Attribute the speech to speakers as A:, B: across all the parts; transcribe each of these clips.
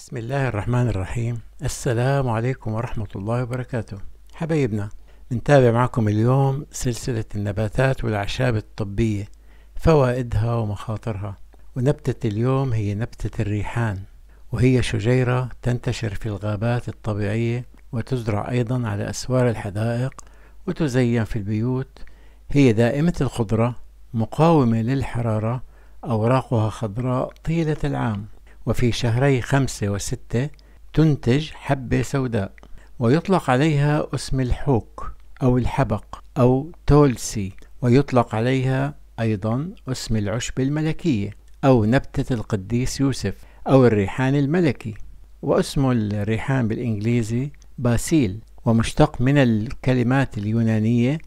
A: بسم الله الرحمن الرحيم السلام عليكم ورحمة الله وبركاته حبايبنا بنتابع معكم اليوم سلسلة النباتات والأعشاب الطبية فوائدها ومخاطرها ونبتة اليوم هي نبتة الريحان وهي شجيرة تنتشر في الغابات الطبيعية وتزرع أيضا على أسوار الحدائق وتزين في البيوت هي دائمة الخضرة مقاومة للحرارة أوراقها خضراء طيلة العام وفي شهري خمسة وستة تنتج حبة سوداء ويطلق عليها اسم الحوك أو الحبق أو تولسي ويطلق عليها أيضا اسم العشب الملكية أو نبتة القديس يوسف أو الريحان الملكي واسم الريحان بالإنجليزي باسيل ومشتق من الكلمات اليونانية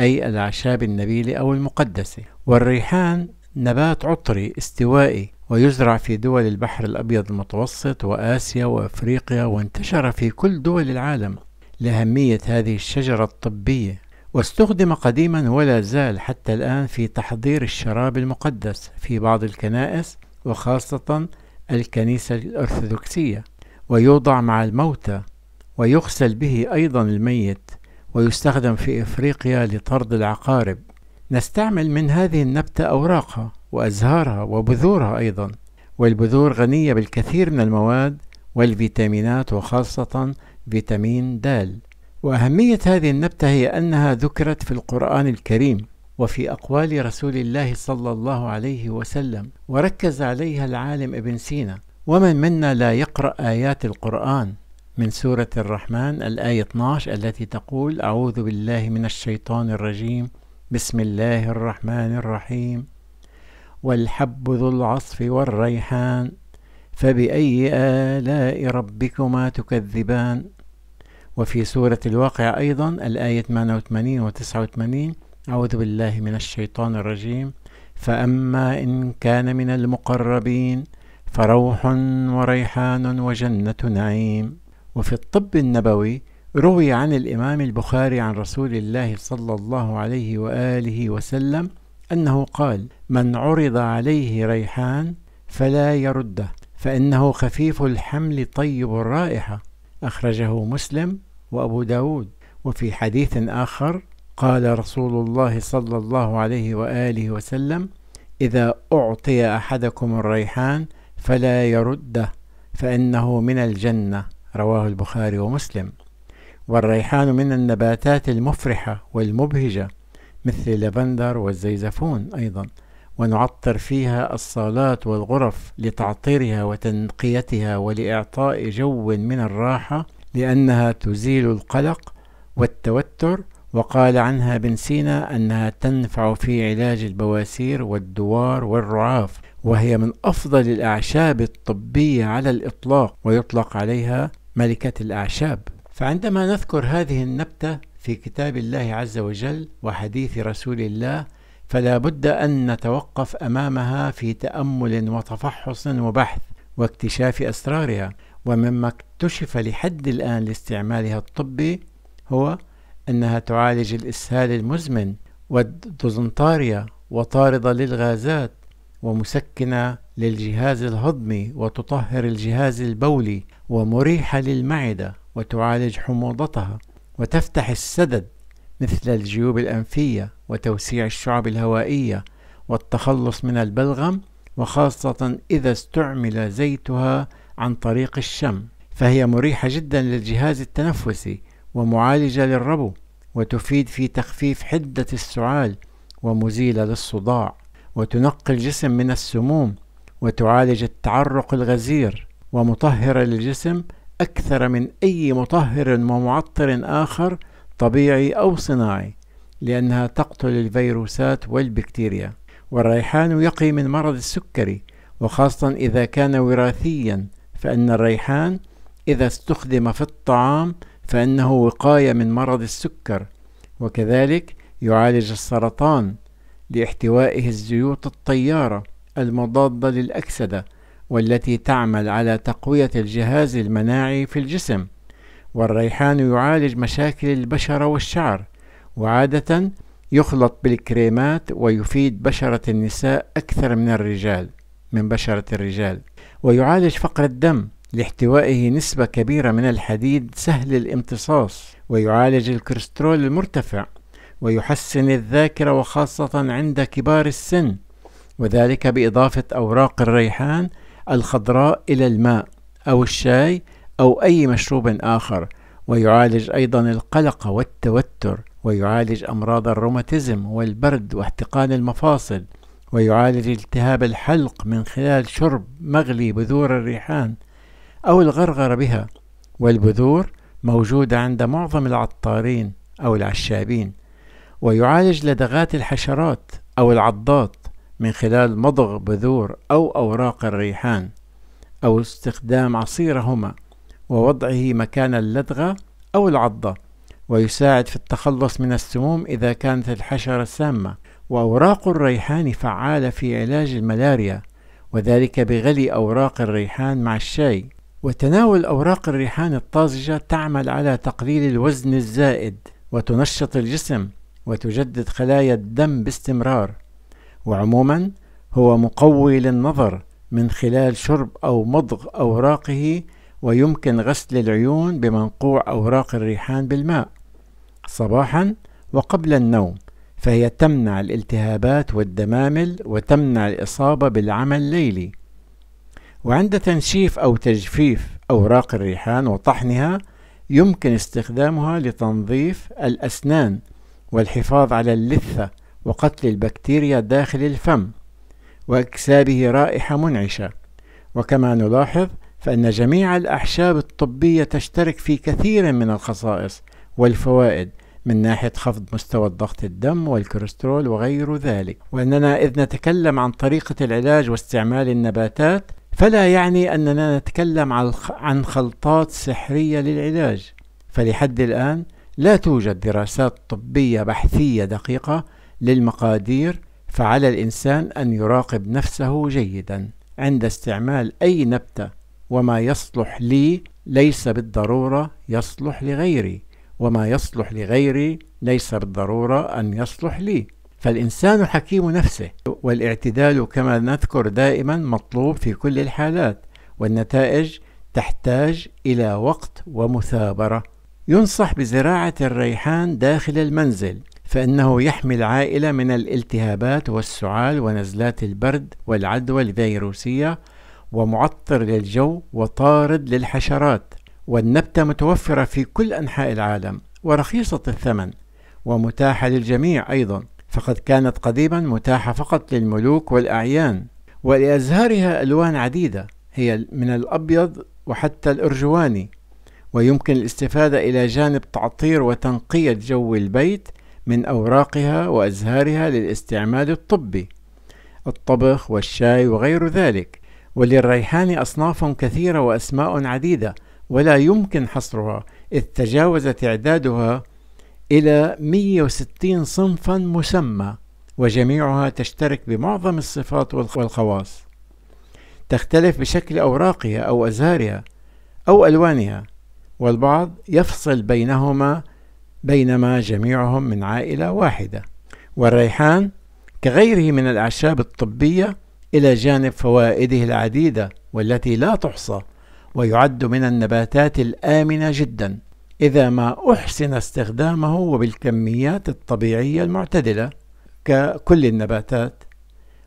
A: أي الأعشاب النبيلة أو المقدسة والريحان نبات عطري استوائي ويزرع في دول البحر الأبيض المتوسط وآسيا وأفريقيا وانتشر في كل دول العالم لأهمية هذه الشجرة الطبية واستخدم قديما ولا زال حتى الآن في تحضير الشراب المقدس في بعض الكنائس وخاصة الكنيسة الأرثوذكسية ويوضع مع الموتى ويغسل به أيضا الميت ويستخدم في إفريقيا لطرد العقارب نستعمل من هذه النبتة أوراقها وأزهارها وبذورها أيضا والبذور غنية بالكثير من المواد والفيتامينات وخاصة فيتامين د وأهمية هذه النبتة هي أنها ذكرت في القرآن الكريم وفي أقوال رسول الله صلى الله عليه وسلم وركز عليها العالم ابن سينا ومن منا لا يقرأ آيات القرآن من سورة الرحمن الآية 12 التي تقول أعوذ بالله من الشيطان الرجيم بسم الله الرحمن الرحيم والحب ذو العصف والريحان فبأي آلاء ربكما تكذبان وفي سورة الواقع أيضا الآية 88 و 89 أعوذ بالله من الشيطان الرجيم فأما إن كان من المقربين فروح وريحان وجنة نعيم وفي الطب النبوي روي عن الإمام البخاري عن رسول الله صلى الله عليه وآله وسلم أنه قال من عرض عليه ريحان فلا يرده فإنه خفيف الحمل طيب الرائحة أخرجه مسلم وأبو داود وفي حديث آخر قال رسول الله صلى الله عليه وآله وسلم إذا أعطي أحدكم الريحان فلا يرده فإنه من الجنة رواه البخاري ومسلم والريحان من النباتات المفرحة والمبهجة مثل اللبندر والزيزفون أيضا ونعطر فيها الصالات والغرف لتعطيرها وتنقيتها ولإعطاء جو من الراحة لأنها تزيل القلق والتوتر وقال عنها بن سينا أنها تنفع في علاج البواسير والدوار والرعاف وهي من أفضل الأعشاب الطبية على الإطلاق ويطلق عليها ملكة الأعشاب فعندما نذكر هذه النبتة في كتاب الله عز وجل وحديث رسول الله فلا بد أن نتوقف أمامها في تأمل وتفحص وبحث واكتشاف أسرارها ومما اكتشف لحد الآن لاستعمالها الطبي هو أنها تعالج الإسهال المزمن والدوزنطاريا وطاردة للغازات ومسكنة للجهاز الهضمي وتطهر الجهاز البولي ومريحة للمعدة وتعالج حموضتها وتفتح السدد مثل الجيوب الأنفية وتوسيع الشعب الهوائية والتخلص من البلغم وخاصة إذا استعمل زيتها عن طريق الشم فهي مريحة جدا للجهاز التنفسي ومعالجة للربو وتفيد في تخفيف حدة السعال ومزيلة للصداع وتنقي الجسم من السموم وتعالج التعرق الغزير ومطهرة للجسم أكثر من أي مطهر ومعطر آخر طبيعي أو صناعي لأنها تقتل الفيروسات والبكتيريا والريحان يقي من مرض السكري وخاصة إذا كان وراثيا فإن الريحان إذا استخدم في الطعام فإنه وقاية من مرض السكر وكذلك يعالج السرطان لاحتوائه الزيوت الطيارة المضادة للأكسدة والتي تعمل على تقوية الجهاز المناعي في الجسم والريحان يعالج مشاكل البشرة والشعر وعادة يخلط بالكريمات ويفيد بشرة النساء أكثر من الرجال من بشرة الرجال ويعالج فقر الدم لاحتوائه نسبة كبيرة من الحديد سهل الامتصاص ويعالج الكوليسترول المرتفع ويحسن الذاكرة وخاصة عند كبار السن وذلك بإضافة أوراق الريحان الخضراء إلى الماء أو الشاي أو أي مشروب آخر ويعالج أيضا القلق والتوتر ويعالج أمراض الروماتيزم والبرد واحتقان المفاصل ويعالج التهاب الحلق من خلال شرب مغلي بذور الريحان أو الغرغر بها والبذور موجودة عند معظم العطارين أو العشابين ويعالج لدغات الحشرات أو العضات من خلال مضغ بذور أو أوراق الريحان أو استخدام عصيرهما ووضعه مكان اللدغة أو العضة ويساعد في التخلص من السموم إذا كانت الحشرة سامة وأوراق الريحان فعالة في علاج الملاريا وذلك بغلي أوراق الريحان مع الشاي وتناول أوراق الريحان الطازجة تعمل على تقليل الوزن الزائد وتنشط الجسم وتجدد خلايا الدم باستمرار وعموما هو مقوي للنظر من خلال شرب أو مضغ أوراقه ويمكن غسل العيون بمنقوع أوراق الريحان بالماء صباحا وقبل النوم فهي تمنع الالتهابات والدمامل وتمنع الإصابة بالعمل الليلي وعند تنشيف أو تجفيف أوراق الريحان وطحنها يمكن استخدامها لتنظيف الأسنان والحفاظ على اللثة وقتل البكتيريا داخل الفم وإكسابه رائحة منعشة وكما نلاحظ فإن جميع الأحشاب الطبية تشترك في كثير من الخصائص والفوائد من ناحية خفض مستوى الضغط الدم والكوليسترول وغير ذلك وأننا إذ نتكلم عن طريقة العلاج واستعمال النباتات فلا يعني أننا نتكلم عن خلطات سحرية للعلاج فلحد الآن لا توجد دراسات طبية بحثية دقيقة للمقادير فعلى الإنسان أن يراقب نفسه جيدا عند استعمال أي نبتة وما يصلح لي ليس بالضرورة يصلح لغيري وما يصلح لغيري ليس بالضرورة أن يصلح لي فالإنسان حكيم نفسه والاعتدال كما نذكر دائما مطلوب في كل الحالات والنتائج تحتاج إلى وقت ومثابرة ينصح بزراعة الريحان داخل المنزل فإنه يحمي العائلة من الالتهابات والسعال ونزلات البرد والعدوى الفيروسية ومعطر للجو وطارد للحشرات والنبتة متوفرة في كل أنحاء العالم ورخيصة الثمن ومتاحة للجميع أيضا فقد كانت قديما متاحة فقط للملوك والأعيان ولأزهارها ألوان عديدة هي من الأبيض وحتى الأرجواني ويمكن الاستفادة إلى جانب تعطير وتنقية جو البيت من أوراقها وأزهارها للاستعمال الطبي الطبخ والشاي وغير ذلك وللريحان أصناف كثيرة وأسماء عديدة ولا يمكن حصرها إذ تجاوز تعدادها إلى 160 صنفا مسمى وجميعها تشترك بمعظم الصفات والخواص تختلف بشكل أوراقها أو أزهارها أو ألوانها والبعض يفصل بينهما بينما جميعهم من عائلة واحدة والريحان كغيره من الأعشاب الطبية إلى جانب فوائده العديدة والتي لا تحصى ويعد من النباتات الآمنة جدا إذا ما أحسن استخدامه وبالكميات الطبيعية المعتدلة ككل النباتات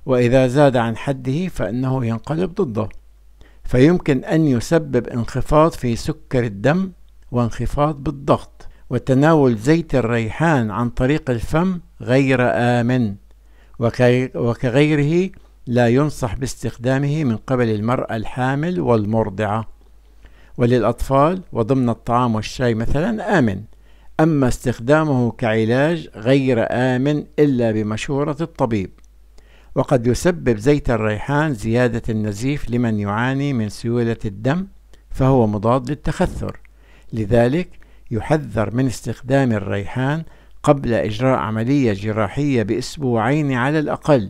A: وإذا زاد عن حده فإنه ينقلب ضده فيمكن أن يسبب انخفاض في سكر الدم وانخفاض بالضغط وتناول زيت الريحان عن طريق الفم غير آمن وكغيره لا ينصح باستخدامه من قبل المرأة الحامل والمرضعة وللأطفال وضمن الطعام والشاي مثلا آمن أما استخدامه كعلاج غير آمن إلا بمشورة الطبيب وقد يسبب زيت الريحان زيادة النزيف لمن يعاني من سيولة الدم فهو مضاد للتخثر لذلك يحذر من استخدام الريحان قبل إجراء عملية جراحية بأسبوعين على الأقل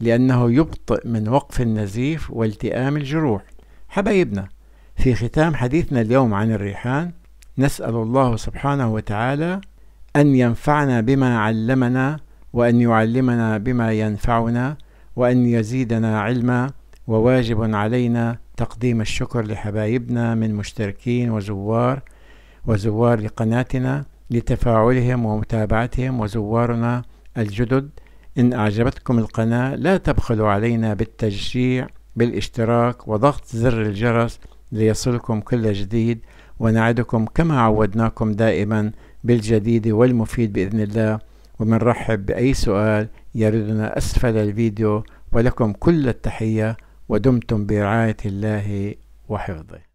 A: لأنه يبطئ من وقف النزيف والتئام الجروح حبايبنا في ختام حديثنا اليوم عن الريحان نسأل الله سبحانه وتعالى أن ينفعنا بما علمنا وأن يعلمنا بما ينفعنا وأن يزيدنا علما وواجب علينا تقديم الشكر لحبايبنا من مشتركين وزوار وزوار لقناتنا لتفاعلهم ومتابعتهم وزوارنا الجدد إن أعجبتكم القناة لا تبخلوا علينا بالتشجيع بالاشتراك وضغط زر الجرس ليصلكم كل جديد ونعدكم كما عودناكم دائما بالجديد والمفيد بإذن الله ومنرحب بأي سؤال يردنا أسفل الفيديو ولكم كل التحية ودمتم برعاية الله وحفظه